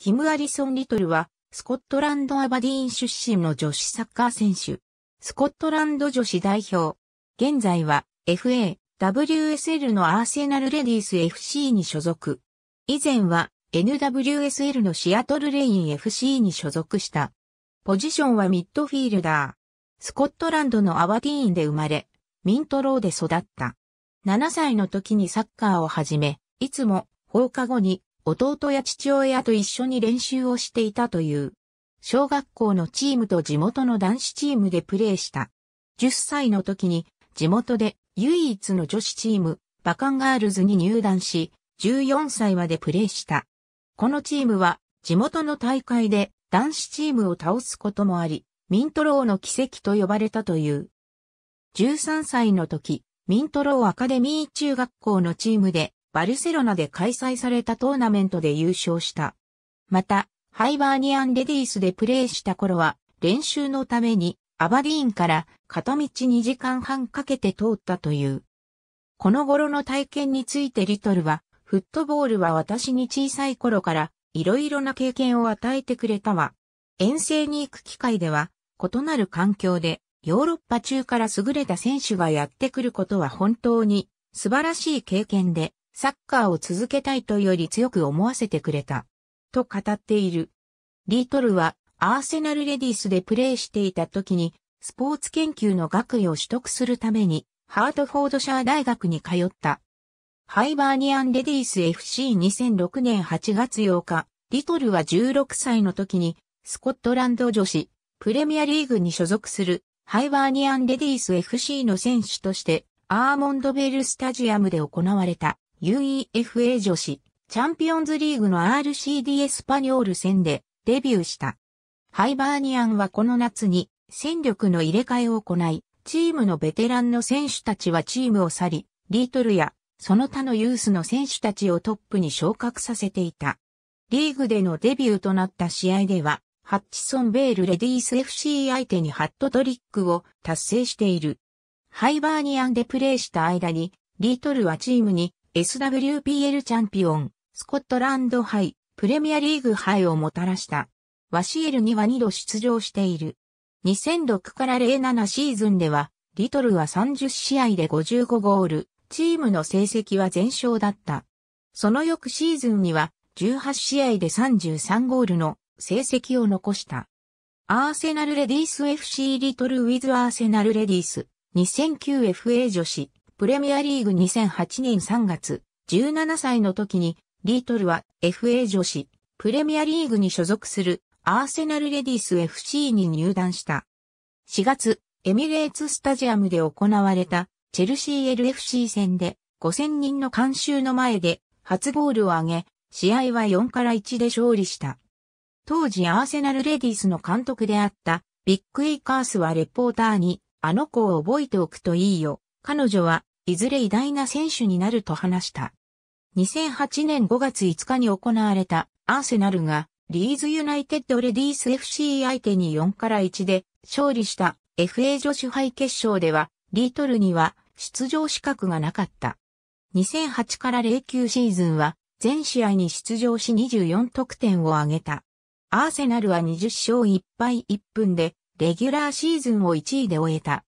キム・アリソン・リトルは、スコットランド・アバディーン出身の女子サッカー選手。スコットランド女子代表。現在は FA、WSL のアーセナルレディース FC に所属。以前は NWSL のシアトルレイン FC に所属した。ポジションはミッドフィールダー。スコットランドのアバディーンで生まれ、ミントローで育った。7歳の時にサッカーを始め、いつも放課後に弟や父親と一緒に練習をしていたという。小学校のチームと地元の男子チームでプレーした。10歳の時に地元で唯一の女子チームバカンガールズに入団し、14歳までプレーした。このチームは地元の大会で男子チームを倒すこともあり、ミントローの奇跡と呼ばれたという。13歳の時、ミントローアカデミー中学校のチームでバルセロナで開催されたトーナメントで優勝した。また、ハイバーニアンレディースでプレーした頃は、練習のために、アバディーンから片道2時間半かけて通ったという。この頃の体験についてリトルは、フットボールは私に小さい頃からいろいろな経験を与えてくれたわ。遠征に行く機会では、異なる環境でヨーロッパ中から優れた選手がやってくることは本当に素晴らしい経験で、サッカーを続けたいとより強く思わせてくれた。と語っている。リートルはアーセナルレディースでプレーしていた時にスポーツ研究の学位を取得するためにハートフォードシャー大学に通った。ハイバーニアンレディース FC2006 年8月8日、リトルは16歳の時にスコットランド女子プレミアリーグに所属するハイバーニアンレディース FC の選手としてアーモンドベールスタジアムで行われた UEFA 女子チャンピオンズリーグの RCD エスパニョール戦でデビューした。ハイバーニアンはこの夏に戦力の入れ替えを行い、チームのベテランの選手たちはチームを去り、リートルやその他のユースの選手たちをトップに昇格させていた。リーグでのデビューとなった試合では、ハッチソンベールレディース FC 相手にハットトリックを達成している。ハイバーニアンでプレーした間に、リートルはチームに SWPL チャンピオン、スコットランド杯、プレミアリーグ杯をもたらした。ワシエルには2度出場している。2006から07シーズンでは、リトルは30試合で55ゴール、チームの成績は全勝だった。その翌シーズンには、18試合で33ゴールの成績を残した。アーセナルレディース FC リトルウィズアーセナルレディース 2009FA 女子プレミアリーグ2008年3月、17歳の時に、リートルは FA 女子、プレミアリーグに所属するアーセナルレディス FC に入団した。4月、エミレーツスタジアムで行われたチェルシー LFC 戦で5000人の監修の前で初ゴールを挙げ、試合は4から1で勝利した。当時アーセナルレディスの監督であったビッグ・イーカースはレポーターにあの子を覚えておくといいよ。彼女はいずれ偉大な選手になると話した。2008年5月5日に行われたアーセナルがリーズユナイテッドレディース FC 相手に4から1で勝利した FA 女子杯決勝ではリートルには出場資格がなかった。2008から09シーズンは全試合に出場し24得点を挙げた。アーセナルは20勝1敗1分でレギュラーシーズンを1位で終えた。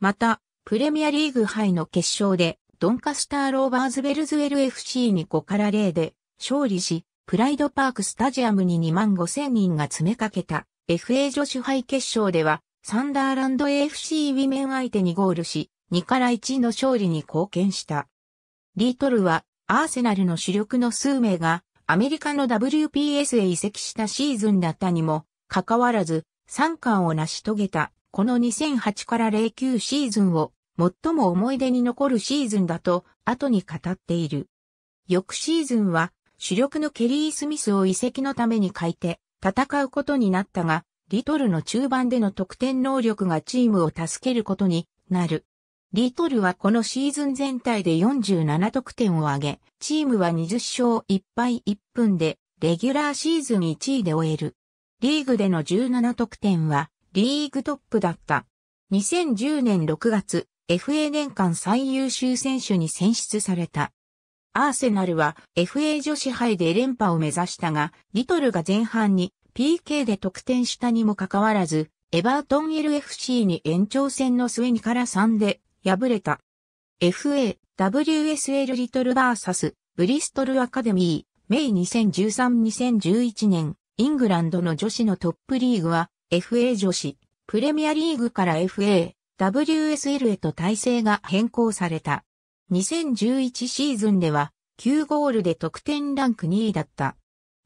また、プレミアリーグ杯の決勝で、ドンカスターローバーズベルズウェル FC に5から0で勝利し、プライドパークスタジアムに2万5千人が詰めかけた FA 女子杯決勝では、サンダーランド AFC ウィメン相手にゴールし、2から1の勝利に貢献した。リートルは、アーセナルの主力の数名が、アメリカの WPS へ移籍したシーズンだったにも、かかわらず、3冠を成し遂げた、この2008から09シーズンを最も思い出に残るシーズンだと後に語っている。翌シーズンは主力のケリー・スミスを遺跡のために変えて戦うことになったが、リトルの中盤での得点能力がチームを助けることになる。リトルはこのシーズン全体で47得点を挙げ、チームは20勝1敗1分で、レギュラーシーズン1位で終える。リーグでの17得点は、リーグトップだった。2010年6月、FA 年間最優秀選手に選出された。アーセナルは FA 女子杯で連覇を目指したが、リトルが前半に PK で得点したにもかかわらず、エバートン LFC に延長戦の末にから3で敗れた。FA、WSL リトルバーサス、ブリストルアカデミー、メイ2013-2011年、イングランドの女子のトップリーグは、FA 女子、プレミアリーグから FA、WSL へと体制が変更された。2011シーズンでは9ゴールで得点ランク2位だった。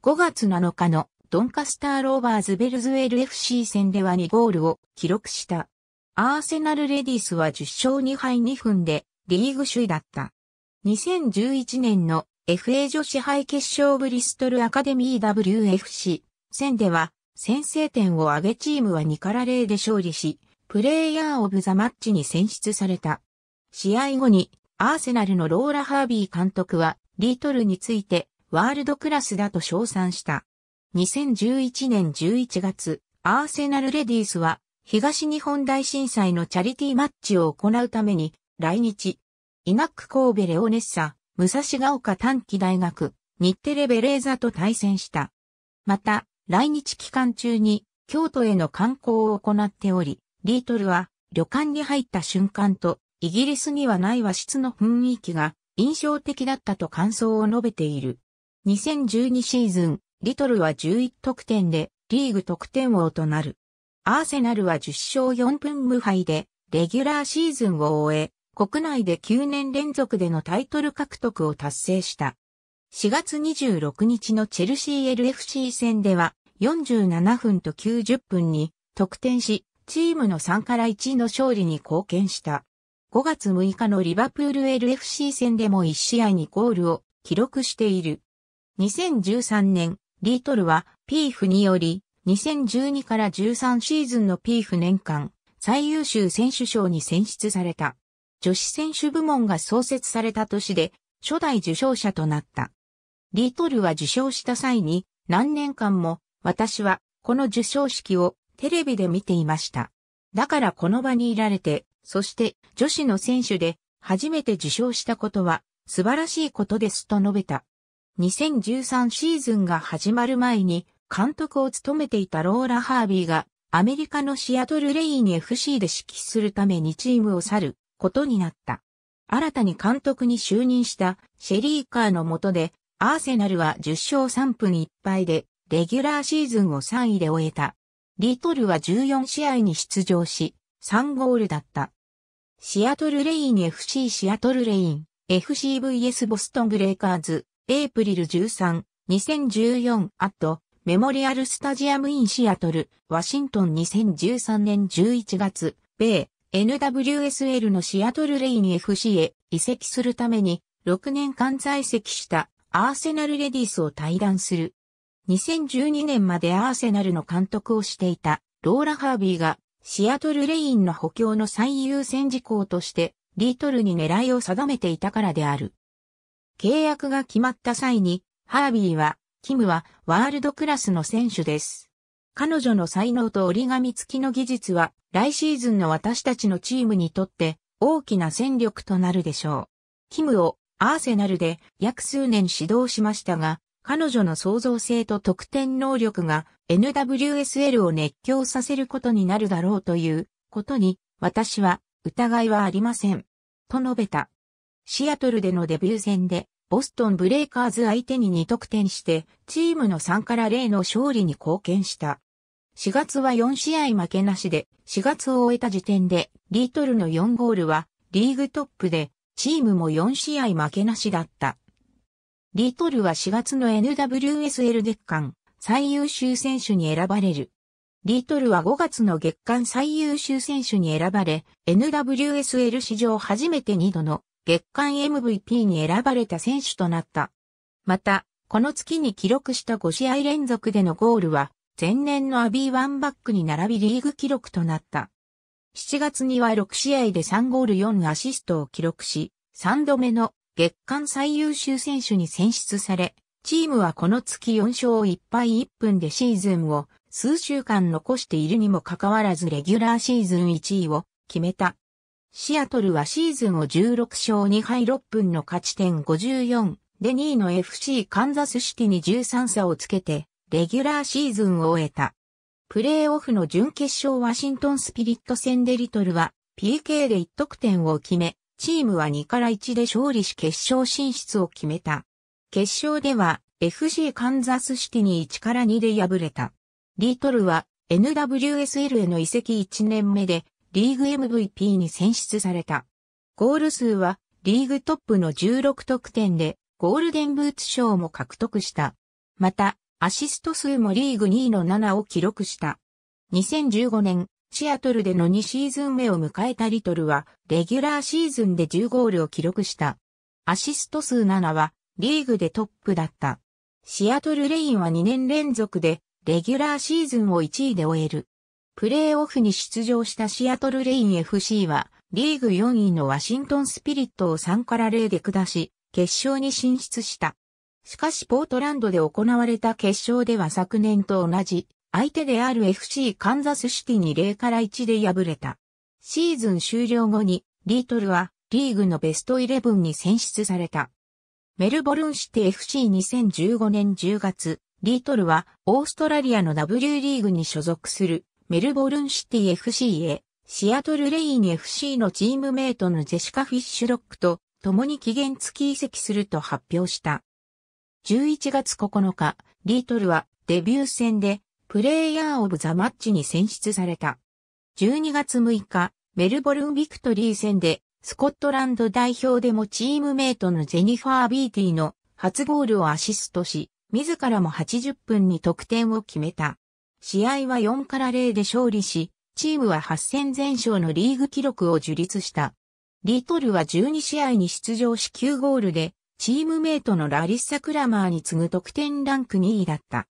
5月7日のドンカスターローバーズベルズウェル FC 戦では2ゴールを記録した。アーセナルレディースは10勝2敗2分でリーグ首位だった。2011年の FA 女子杯決勝ブリストルアカデミー WFC 戦では先制点を挙げチームは2から0で勝利し、プレイヤーオブザマッチに選出された。試合後に、アーセナルのローラ・ハービー監督は、リートルについて、ワールドクラスだと称賛した。2011年11月、アーセナルレディースは、東日本大震災のチャリティーマッチを行うために、来日。イナック神戸レオネッサ、武蔵ヶ丘短期大学、日テレベレーザと対戦した。また、来日期間中に、京都への観光を行っており、リートルは旅館に入った瞬間とイギリスにはない和室の雰囲気が印象的だったと感想を述べている。2012シーズン、リトルは11得点でリーグ得点王となる。アーセナルは10勝4分無敗でレギュラーシーズンを終え、国内で9年連続でのタイトル獲得を達成した。4月26日のチェルシー LFC 戦では47分と90分に得点し、チームの3から1の勝利に貢献した。5月6日のリバプール LFC 戦でも1試合にゴールを記録している。2013年、リートルは PF により、2012から13シーズンの PF 年間、最優秀選手賞に選出された。女子選手部門が創設された年で、初代受賞者となった。リートルは受賞した際に、何年間も、私は、この受賞式をテレビで見ていました。だからこの場にいられて、そして女子の選手で初めて受賞したことは素晴らしいことですと述べた。2013シーズンが始まる前に監督を務めていたローラ・ハービーがアメリカのシアトル・レイン FC で指揮するためにチームを去ることになった。新たに監督に就任したシェリーカーの下でアーセナルは10勝3分1敗でレギュラーシーズンを3位で終えた。リトルは14試合に出場し、3ゴールだった。シアトルレイン FC シアトルレイン FCVS ボストンブレイカーズエイプリル13 2014アットメモリアルスタジアムインシアトルワシントン2013年11月米 NWSL のシアトルレイン FC へ移籍するために6年間在籍したアーセナルレディースを退団する。2012年までアーセナルの監督をしていたローラ・ハービーがシアトル・レインの補強の最優先事項としてリートルに狙いを定めていたからである。契約が決まった際にハービーはキムはワールドクラスの選手です。彼女の才能と折り紙付きの技術は来シーズンの私たちのチームにとって大きな戦力となるでしょう。キムをアーセナルで約数年指導しましたが、彼女の創造性と得点能力が NWSL を熱狂させることになるだろうということに私は疑いはありません。と述べた。シアトルでのデビュー戦でボストンブレイカーズ相手に2得点してチームの3から0の勝利に貢献した。4月は4試合負けなしで4月を終えた時点でリートルの4ゴールはリーグトップでチームも4試合負けなしだった。リトルは4月の NWSL 月間最優秀選手に選ばれる。リトルは5月の月間最優秀選手に選ばれ、NWSL 史上初めて2度の月間 MVP に選ばれた選手となった。また、この月に記録した5試合連続でのゴールは、前年のアビーワンバックに並びリーグ記録となった。7月には6試合で3ゴール4アシストを記録し、3度目の月間最優秀選手に選出され、チームはこの月4勝1敗1分でシーズンを数週間残しているにもかかわらずレギュラーシーズン1位を決めた。シアトルはシーズンを16勝2敗6分の勝ち点54で2位の FC カンザスシティに13差をつけてレギュラーシーズンを終えた。プレーオフの準決勝ワシントンスピリット戦でリトルは PK で1得点を決め、チームは2から1で勝利し決勝進出を決めた。決勝では FC カンザスシティに1から2で敗れた。リートルは NWSL への移籍1年目でリーグ MVP に選出された。ゴール数はリーグトップの16得点でゴールデンブーツ賞も獲得した。また、アシスト数もリーグ2位の7を記録した。2015年シアトルでの2シーズン目を迎えたリトルは、レギュラーシーズンで10ゴールを記録した。アシスト数7は、リーグでトップだった。シアトルレインは2年連続で、レギュラーシーズンを1位で終える。プレーオフに出場したシアトルレイン FC は、リーグ4位のワシントンスピリットを3から0で下し、決勝に進出した。しかしポートランドで行われた決勝では昨年と同じ相手である FC カンザスシティに0から1で敗れた。シーズン終了後に、リートルはリーグのベストイレブンに選出された。メルボルンシティ FC2015 年10月、リートルはオーストラリアの W リーグに所属するメルボルンシティ FC へシアトルレイン FC のチームメイトのジェシカ・フィッシュロックと共に期限付き移籍すると発表した。11月9日、リートルはデビュー戦でプレイヤーオブザマッチに選出された。12月6日、メルボルンビクトリー戦で、スコットランド代表でもチームメイトのジェニファー・ビーティーの初ゴールをアシストし、自らも80分に得点を決めた。試合は4から0で勝利し、チームは8戦全勝のリーグ記録を樹立した。リトルは12試合に出場し9ゴールで、チームメイトのラリッサ・クラマーに次ぐ得点ランク2位だった。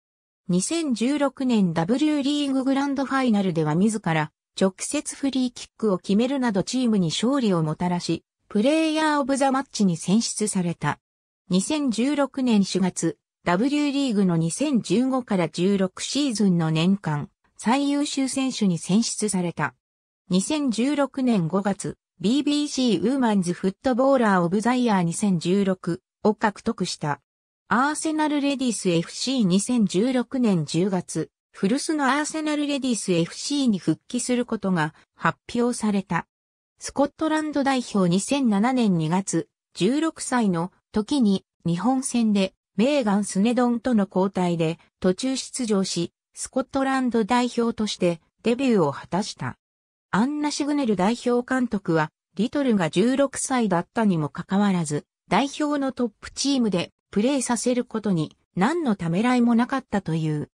2016年 W リーググランドファイナルでは自ら直接フリーキックを決めるなどチームに勝利をもたらし、プレイヤーオブザマッチに選出された。2016年4月、W リーグの2015から16シーズンの年間最優秀選手に選出された。2016年5月、BBC ウーマンズフットボーラーオブザイヤー2016を獲得した。アーセナルレディス FC2016 年10月、古巣のアーセナルレディス FC に復帰することが発表された。スコットランド代表2007年2月、16歳の時に日本戦でメーガン・スネドンとの交代で途中出場し、スコットランド代表としてデビューを果たした。アンナ・シグネル代表監督は、リトルが16歳だったにもかかわらず、代表のトップチームでプレイさせることに何のためらいもなかったという。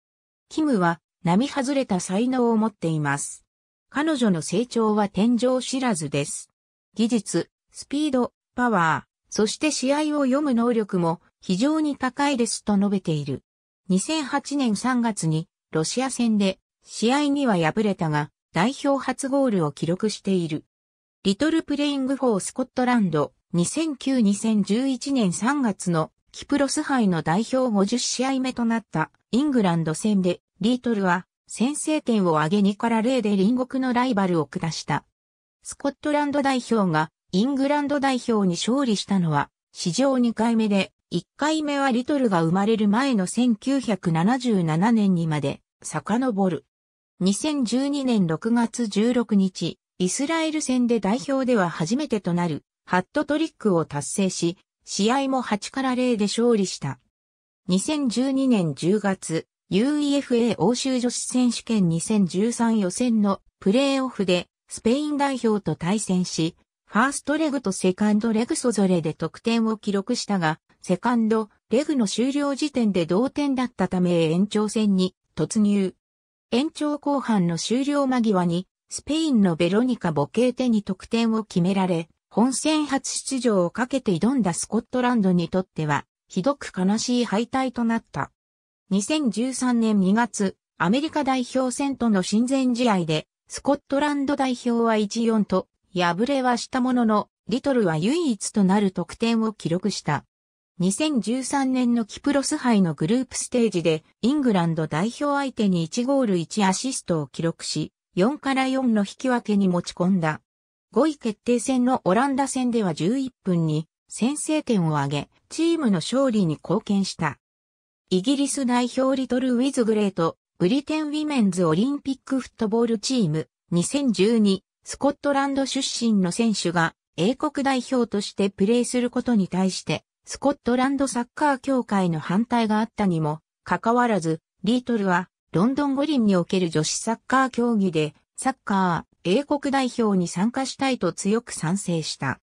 キムは並外れた才能を持っています。彼女の成長は天井知らずです。技術、スピード、パワー、そして試合を読む能力も非常に高いですと述べている。2008年3月にロシア戦で試合には敗れたが代表初ゴールを記録している。リトルプレイングフォースコットランド2009-2011年3月のキプロス杯の代表50試合目となったイングランド戦でリートルは先制点を挙げ2から0で隣国のライバルを下した。スコットランド代表がイングランド代表に勝利したのは史上2回目で1回目はリトルが生まれる前の1977年にまで遡る。2012年6月16日、イスラエル戦で代表では初めてとなるハットトリックを達成し、試合も8から0で勝利した。2012年10月、UEFA 欧州女子選手権2013予選のプレーオフでスペイン代表と対戦し、ファーストレグとセカンドレグそれぞれで得点を記録したが、セカンド、レグの終了時点で同点だったため延長戦に突入。延長後半の終了間際に、スペインのベロニカ・ボケーテに得点を決められ、本戦初出場をかけて挑んだスコットランドにとっては、ひどく悲しい敗退となった。2013年2月、アメリカ代表戦との親善試合で、スコットランド代表は1-4と、敗れはしたものの、リトルは唯一となる得点を記録した。2013年のキプロス杯のグループステージで、イングランド代表相手に1ゴール1アシストを記録し、4から4の引き分けに持ち込んだ。5位決定戦のオランダ戦では11分に先制点を挙げ、チームの勝利に貢献した。イギリス代表リトル・ウィズ・グレート、ブリテン・ウィメンズ・オリンピックフットボールチーム、2012、スコットランド出身の選手が、英国代表としてプレーすることに対して、スコットランドサッカー協会の反対があったにも、かかわらず、リートルは、ロンドン五輪における女子サッカー競技で、サッカー、英国代表に参加したいと強く賛成した。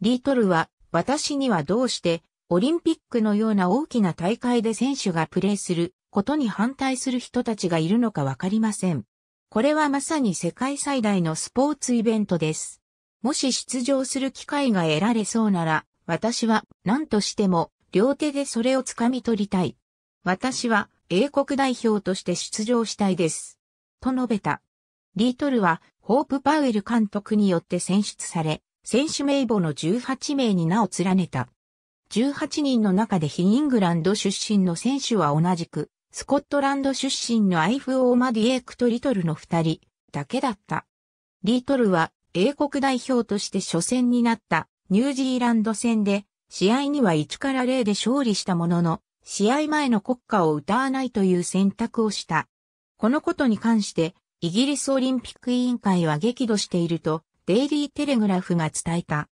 リートルは、私にはどうして、オリンピックのような大きな大会で選手がプレーすることに反対する人たちがいるのかわかりません。これはまさに世界最大のスポーツイベントです。もし出場する機会が得られそうなら、私は何としても両手でそれを掴み取りたい。私は英国代表として出場したいです。と述べた。リートルはホープ・パウエル監督によって選出され、選手名簿の18名に名を連ねた。18人の中で非イングランド出身の選手は同じく、スコットランド出身のアイフ・オーマディエークとリトルの二人だけだった。リトルは英国代表として初戦になったニュージーランド戦で試合には1から0で勝利したものの試合前の国歌を歌わないという選択をした。このことに関してイギリスオリンピック委員会は激怒していると、デイリーテレグラフが伝えた。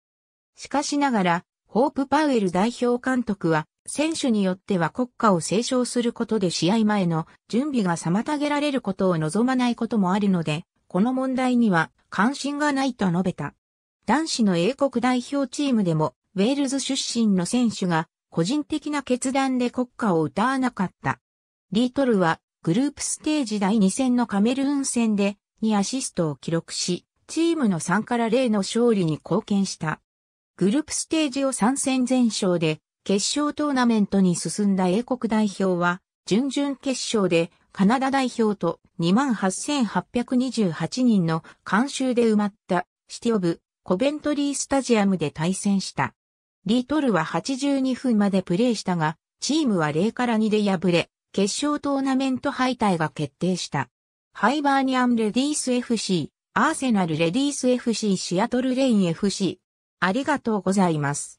しかしながら、ホープ・パウエル代表監督は、選手によっては国歌を斉唱することで試合前の準備が妨げられることを望まないこともあるので、この問題には関心がないと述べた。男子の英国代表チームでも、ウェールズ出身の選手が個人的な決断で国歌を歌わなかった。リートルはグループステージ第2戦のカメルーン戦で2アシストを記録し、チームの3から0の勝利に貢献した。グループステージを3戦全勝で、決勝トーナメントに進んだ英国代表は、準々決勝でカナダ代表と28,828人の監修で埋まったシティオブコベントリースタジアムで対戦した。リトルは82分までプレーしたが、チームは0から2で敗れ、決勝トーナメント敗退が決定した。ハイバーニアンレディース FC、アーセナルレディース FC シアトルレイン FC。ありがとうございます。